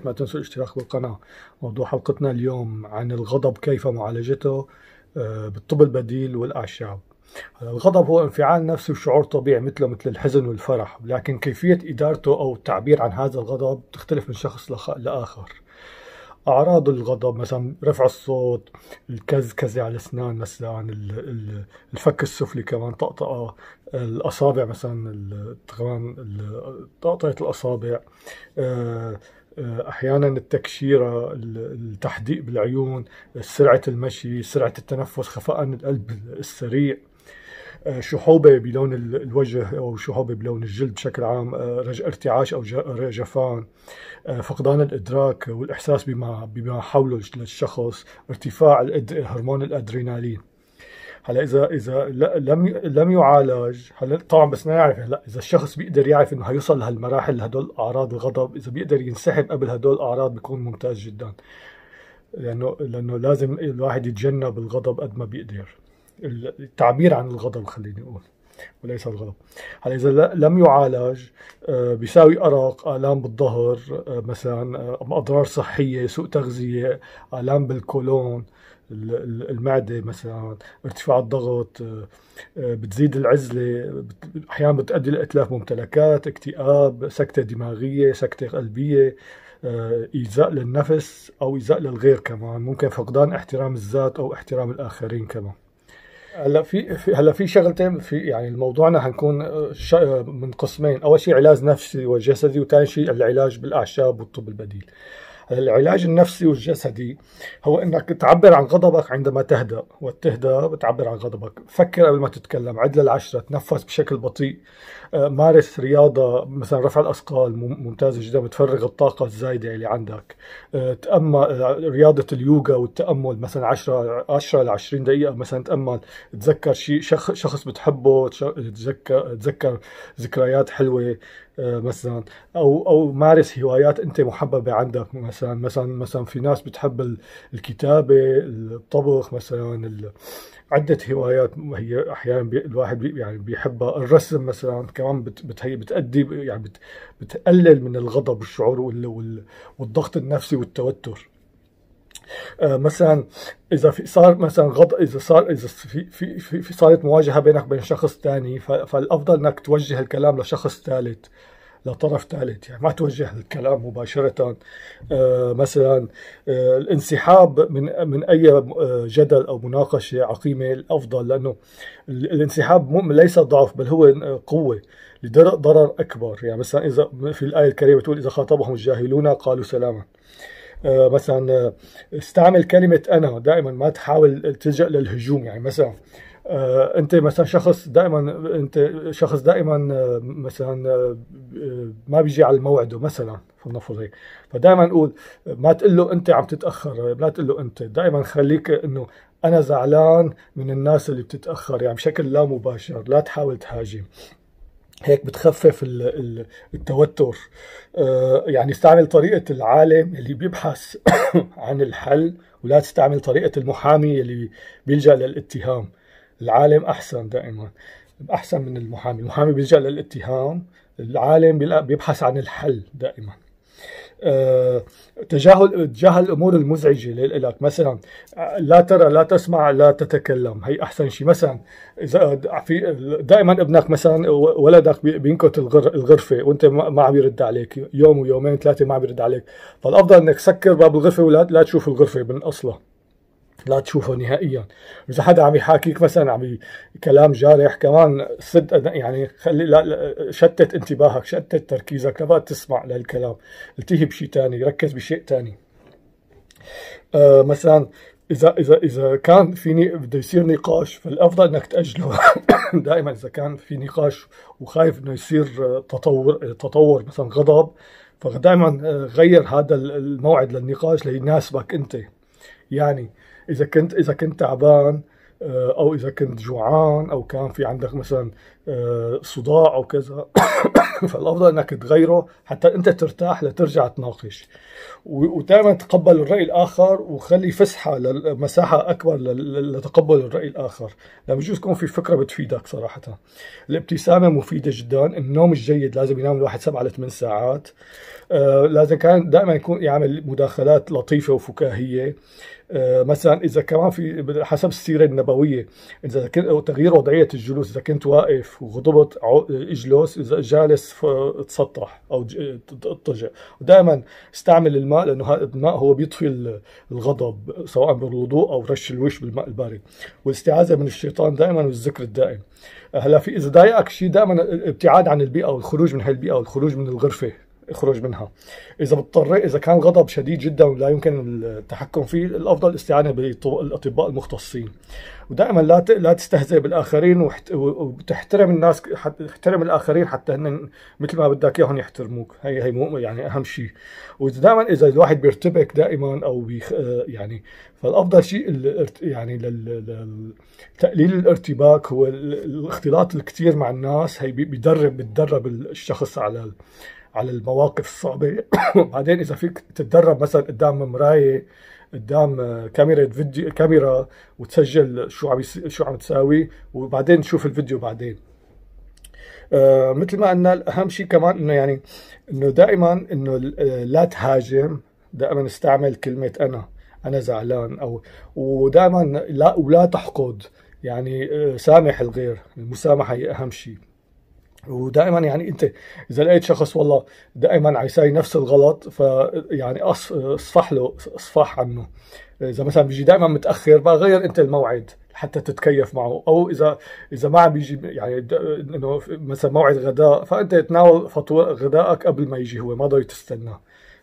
ريت ما تنسوا الاشتراك بالقناة موضوع حلقتنا اليوم عن الغضب كيف معالجته آه، بالطب البديل والأعشاب الغضب هو انفعال نفسي وشعور طبيعي مثله مثل الحزن والفرح لكن كيفية إدارته أو التعبير عن هذا الغضب تختلف من شخص لآخر أعراض الغضب مثلا رفع الصوت الكزكزة على الأسنان مثلا الفك السفلي كمان طقطقة الأصابع مثلا كمان طقطقة الأصابع آه، آه، احيانا التكشيره التحديق بالعيون سرعه المشي سرعه التنفس خفاءً القلب السريع آه، شحوبه بلون الوجه او شحوبه بلون الجلد بشكل عام آه، ارتعاش او رجفان فقدان الادراك والاحساس بما بما حوله للشخص ارتفاع هرمون الادرينالين هلا اذا اذا لم لم يعالج هلا طبعا بس يعرف هلا اذا الشخص بيقدر يعرف انه هيوصل لهالمراحل لهدول اعراض الغضب اذا بيقدر ينسحب قبل هدول الاعراض بيكون ممتاز جدا لانه لانه لازم الواحد يتجنب الغضب قد ما بيقدر التعبير عن الغضب خليني اقول وليس الغضب هلا اذا لم يعالج آه، بيساوي ارق الام بالظهر آه، مثلا آه، اضرار صحيه سوء تغذيه الام بالكولون المعده مثلا ارتفاع الضغط بتزيد العزله احيانا بتؤدي لاتلاف ممتلكات اكتئاب سكته دماغيه سكته قلبيه ايذاء للنفس او ايذاء للغير كمان ممكن فقدان احترام الذات او احترام الاخرين كمان هلا في هلا في شغلتين في يعني موضوعنا حنكون آه، آه، من قسمين اول شيء علاج نفسي وجسدي وثاني شيء العلاج بالاعشاب والطب البديل العلاج النفسي والجسدي هو انك تعبر عن غضبك عندما تهدأ والتهدأ بتعبر عن غضبك فكر قبل ما تتكلم عد للعشرة تنفس بشكل بطيء آه، مارس رياضة مثلا رفع الأثقال ممتازة جدا بتفرغ الطاقة الزايدة اللي عندك آه، تأمل آه، رياضة اليوغا والتأمل مثلا 10 10 ل 20 دقيقة مثلا تأمل تذكر شيء شخص بتحبه تذكر تذكر ذكريات حلوة آه، مثلا او او مارس هوايات انت محببه عندك مثلا مثلا مثلا في ناس بتحب الكتابه الطبخ مثلا عده هوايات هي احيانا الواحد يعني بيحبها الرسم مثلا كمان بتهي بتادي يعني بتقلل من الغضب والشعور والضغط النفسي والتوتر آه، مثلا اذا في صار مثلا غض اذا صار اذا في في في, في صارت مواجهه بينك وبين شخص ثاني فالافضل انك توجه الكلام لشخص ثالث لطرف ثالث يعني ما توجه الكلام مباشرة آه مثلا آه الانسحاب من من أي آه، جدل أو مناقشة عقيمة الأفضل لأنه الانسحاب ليس ضعف بل هو آه، قوة لضرر أكبر يعني مثلا إذا في الآية الكريمة تقول إذا خاطبهم الجاهلون قالوا سلاما آه، مثلا آه، استعمل كلمه انا دائما ما تحاول تلجا للهجوم يعني مثلا آه، انت مثلا شخص دائما انت شخص دائما مثلا ما بيجي على موعده مثلا فلنفرض هيك فدائما قول ما تقول له انت عم تتاخر لا تقول له انت دائما خليك انه انا زعلان من الناس اللي بتتاخر يعني بشكل لا مباشر لا تحاول تهاجم هيك بتخفف التوتر آه، يعني استعمل طريقة العالم اللي بيبحث عن الحل ولا تستعمل طريقة المحامي اللي بيلجأ للاتهام العالم أحسن دائما أحسن من المحامي المحامي بيلجأ للاتهام العالم بيبحث عن الحل دائما آه، تجاهل تجاهل الامور المزعجه لك مثلا آه، لا ترى لا تسمع لا تتكلم هي احسن شيء مثلا اذا في دائما ابنك مثلا ولدك بينكت الغرفه وانت ما عم يرد عليك يوم ويومين ثلاثه ما عم يرد عليك فالافضل انك سكر باب الغرفه ولا لا تشوف الغرفه من اصلها لا تشوفه نهائيا اذا حدا عم يحاكيك مثلا عم كلام جارح كمان صد يعني خلي لا, شتت انتباهك شتت تركيزك لا تسمع للكلام التهي بشيء ثاني ركز بشيء ثاني آه مثلا اذا اذا اذا كان فيني بده يصير نقاش فالافضل انك تاجله دائما اذا كان في نقاش وخايف انه يصير آه، تطور آه، تطور مثلا غضب فدائما آه، غير هذا الموعد للنقاش ليناسبك انت يعني اذا كنت اذا كنت تعبان آه، او اذا كنت جوعان او كان في عندك مثلا آه، صداع او كذا فالافضل انك تغيره حتى انت ترتاح لترجع تناقش ودائما تقبل الراي الاخر وخلي فسحه مساحه اكبر لتقبل الراي الاخر لما بجوز تكون في فكره بتفيدك صراحه الابتسامه مفيده جدا النوم الجيد لازم ينام الواحد سبعة لثمان 8 ساعات آه لازم كان دائما يكون يعمل مداخلات لطيفه وفكاهيه آه، مثلا اذا كمان في حسب السيره النبويه اذا كنت تغيير وضعيه الجلوس اذا كنت واقف وغضبت اجلس اذا جالس تسطح او اضطجع ودائما استعمل الماء لانه الماء هو بيطفي الغضب سواء بالوضوء او رش الوش بالماء البارد والاستعاذه من الشيطان دائما والذكر الدائم هلا في اذا ضايقك شيء دائما الابتعاد عن البيئه والخروج من هالبيئه والخروج من الغرفه اخرج منها اذا مضطر اذا كان غضب شديد جدا ولا يمكن التحكم فيه الافضل الاستعانه بالاطباء المختصين ودائما لا لا تستهزئ بالاخرين وتحترم الناس تحترم الاخرين حتى هن مثل ما بدك اياهم يحترموك هي هي مو يعني اهم شيء ودائما اذا الواحد بيرتبك دائما او بيخ يعني فالافضل شيء يعني تقليل الارتباك هو الاختلاط الكثير مع الناس هي بيدرب بتدرب الشخص على على المواقف الصعبه بعدين اذا فيك تتدرب مثلا قدام مرايه قدام كاميرا فيديو كاميرا وتسجل شو عم شو عم تساوي وبعدين تشوف الفيديو بعدين آه مثل ما قلنا الاهم شيء كمان انه يعني انه دائما انه آه، لا تهاجم دائما استعمل كلمه انا انا زعلان او ودائما لا ولا تحقد يعني آه، سامح الغير المسامحه هي اهم شيء ودائما يعني انت اذا لقيت شخص والله دائما عم يساوي نفس الغلط فيعني اصفح له اصفح عنه اذا مثلا بيجي دائما متاخر بقى غير انت الموعد حتى تتكيف معه او اذا اذا ما عم بيجي يعني انه مثلا موعد غداء فانت تناول فطور غدائك قبل ما يجي هو ما ضل تستنى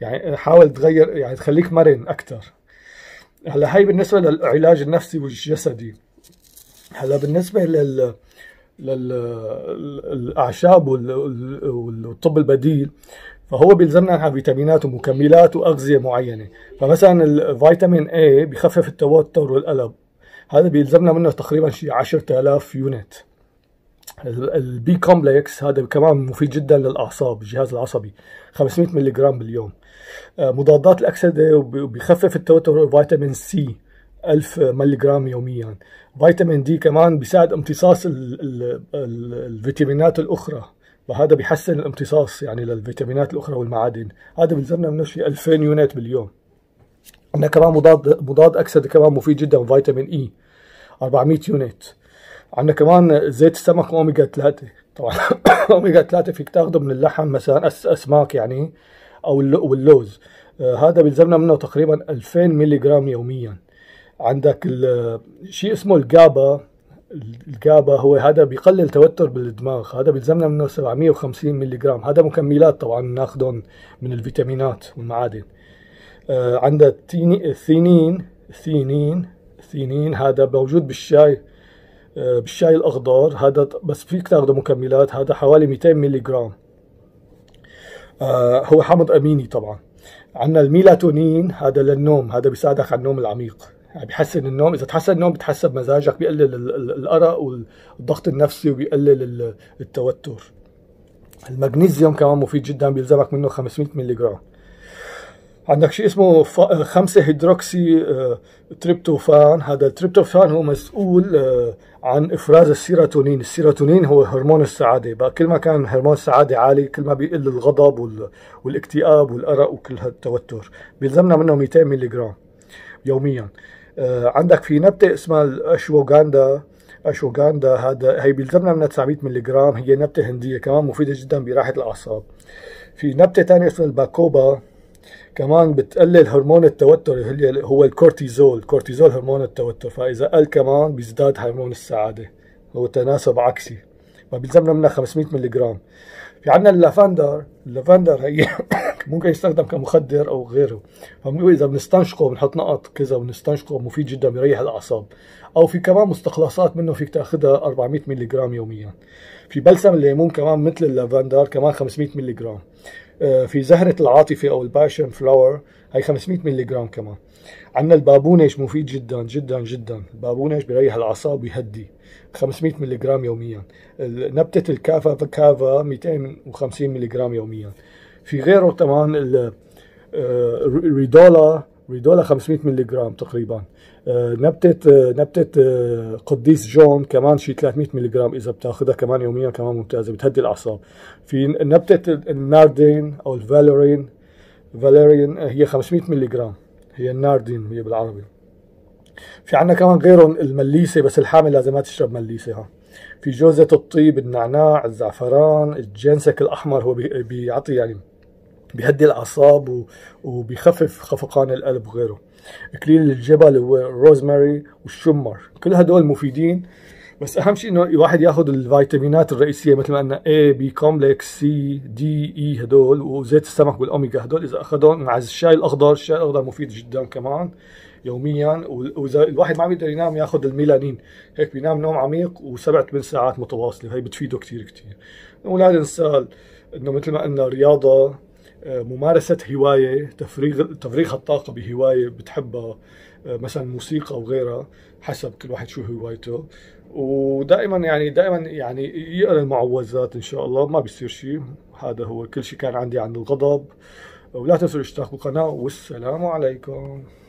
يعني حاول تغير يعني تخليك مرن اكثر هلا هي بالنسبه للعلاج النفسي والجسدي هلا بالنسبه لل للاعشاب والطب البديل فهو بيلزمنا نحن فيتامينات ومكملات واغذيه معينه فمثلا الفيتامين A بخفف التوتر والقلب هذا بيلزمنا منه تقريبا شي 10000 يونت البي كومبلكس هذا كمان مفيد جدا للاعصاب الجهاز العصبي 500 ملغ باليوم آه، مضادات الاكسده وبيخفف التوتر فيتامين سي 1000 ملي جرام يوميا فيتامين دي كمان بيساعد امتصاص الـ الـ الـ الفيتامينات الاخرى فهذا بيحسن الامتصاص يعني للفيتامينات الاخرى والمعادن هذا بيلزمنا منه شيء 2000 يونت باليوم عندنا كمان مضاد مضاد اكسده كمان مفيد جدا فيتامين e، اي 400 يونت عندنا كمان زيت السمك اوميجا 3 طبعا اوميجا 3 فيك تاخده من اللحم مثلا اسماك يعني او واللوز آه هذا بيلزمنا منه تقريبا 2000 ملي جرام يوميا عندك شيء اسمه الجابا الجابا هو هذا بيقلل توتر بالدماغ هذا بيلزمنا منه 750 ملي جرام هذا مكملات طبعا ناخذهم من الفيتامينات والمعادن آه، عندك الثينين الثينين الثينين هذا موجود بالشاي آه، بالشاي الاخضر هذا بس فيك تاخذه مكملات هذا حوالي 200 ملي جرام هو حمض اميني طبعا عندنا الميلاتونين هذا للنوم هذا بيساعدك على النوم العميق يعني بيحسن النوم اذا تحسن النوم بتحسن مزاجك بيقلل الارق والضغط النفسي وبيقلل التوتر المغنيسيوم كمان مفيد جدا بيلزمك منه 500 ملي جرام عندك شيء اسمه 5 هيدروكسي آه، تريبتوفان هذا التريبتوفان هو مسؤول آه، عن افراز السيروتونين السيروتونين هو هرمون السعاده بقى كل ما كان هرمون السعاده عالي كل ما بيقل الغضب والاكتئاب والارق وكل هالتوتر بيلزمنا منه 200 مللي جرام يوميا آه، عندك في نبتة اسمها الأشوغاندا أشوغاندا هذا هي بيلزمنا منها 900 ملغ هي نبتة هندية كمان مفيدة جدا براحة الأعصاب في نبتة ثانية اسمها الباكوبا كمان بتقلل هرمون التوتر اللي هو الكورتيزول الكورتيزول هرمون التوتر فإذا قل كمان بيزداد هرمون السعادة هو تناسب عكسي ما بيلزمنا منها 500 ملغ في عندنا اللافندر اللافندر هي ممكن يستخدم كمخدر او غيره فبنقول اذا بنستنشقه بنحط نقط كذا وبنستنشقه مفيد جدا بيريح الاعصاب او في كمان مستخلصات منه فيك تاخذها 400 ملي جرام يوميا في بلسم الليمون كمان مثل اللافندر كمان 500 ملي جرام آه، في زهره العاطفه او الباشن فلاور هي 500 ملي جرام كمان عندنا البابونج مفيد جدا جدا جدا البابونج بيريح الاعصاب ويهدي 500 ملي جرام يوميا نبتة الكافا كافا 250 ملي جرام يوميا في غيره كمان الريدولا آه، ريدولا 500 ملي جرام تقريبا آه، نبتة آه، نبتة قديس جون كمان شي 300 ملي جرام اذا بتاخذها كمان يوميا كمان ممتازه بتهدي الاعصاب في نبتة الناردين او الفالورين فاليريان آه، هي 500 ملي جرام هي الناردين هي بالعربي في عندنا كمان غيرهم المليسة بس الحامل لازم ما تشرب مليسة ها في جوزة الطيب النعناع الزعفران الجنسك الأحمر هو بيعطي يعني بيهدي الأعصاب وبيخفف خفقان القلب وغيره إكليل الجبل والروزماري والشمر كل هدول مفيدين بس اهم شيء انه الواحد ياخذ الفيتامينات الرئيسيه مثل ما قلنا اي بي كومبلكس سي دي اي هدول وزيت السمك والاوميجا هدول اذا اخذهم مع الشاي الاخضر الشاي الاخضر مفيد جدا كمان يوميا واذا الواحد ما عم ينام ياخذ الميلانين هيك بينام نوم عميق وسبع ثمان ساعات متواصله هي بتفيده كثير كثير ولا ننسى انه مثل ما قلنا رياضه آه، ممارسة هواية تفريغ تفريغ الطاقة بهواية بتحبها آه، مثلا موسيقى وغيرها حسب كل واحد شو هوايته ودائما يعني دائما يعني يقرا المعوذات ان شاء الله ما بيصير شيء هذا هو كل شيء كان عندي عن الغضب ولا تنسوا الاشتراك بالقناه والسلام عليكم